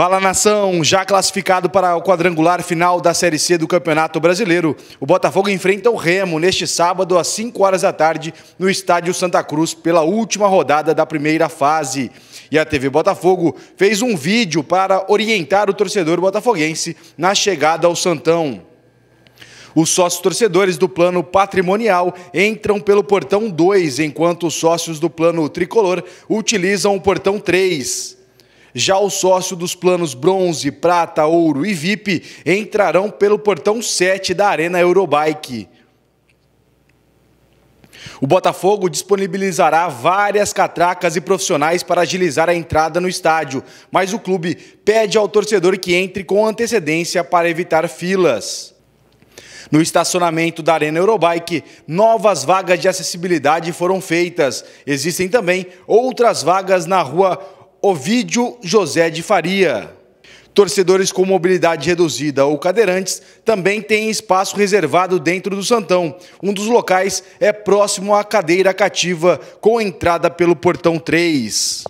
Fala nação! Já classificado para o quadrangular final da Série C do Campeonato Brasileiro, o Botafogo enfrenta o Remo neste sábado às 5 horas da tarde no Estádio Santa Cruz pela última rodada da primeira fase. E a TV Botafogo fez um vídeo para orientar o torcedor botafoguense na chegada ao Santão. Os sócios torcedores do plano patrimonial entram pelo portão 2, enquanto os sócios do plano tricolor utilizam o portão 3. Já o sócio dos planos bronze, prata, ouro e VIP entrarão pelo portão 7 da Arena Eurobike. O Botafogo disponibilizará várias catracas e profissionais para agilizar a entrada no estádio, mas o clube pede ao torcedor que entre com antecedência para evitar filas. No estacionamento da Arena Eurobike, novas vagas de acessibilidade foram feitas. Existem também outras vagas na rua Ovídio José de Faria. Torcedores com mobilidade reduzida ou cadeirantes também têm espaço reservado dentro do Santão. Um dos locais é próximo à cadeira cativa, com entrada pelo portão 3.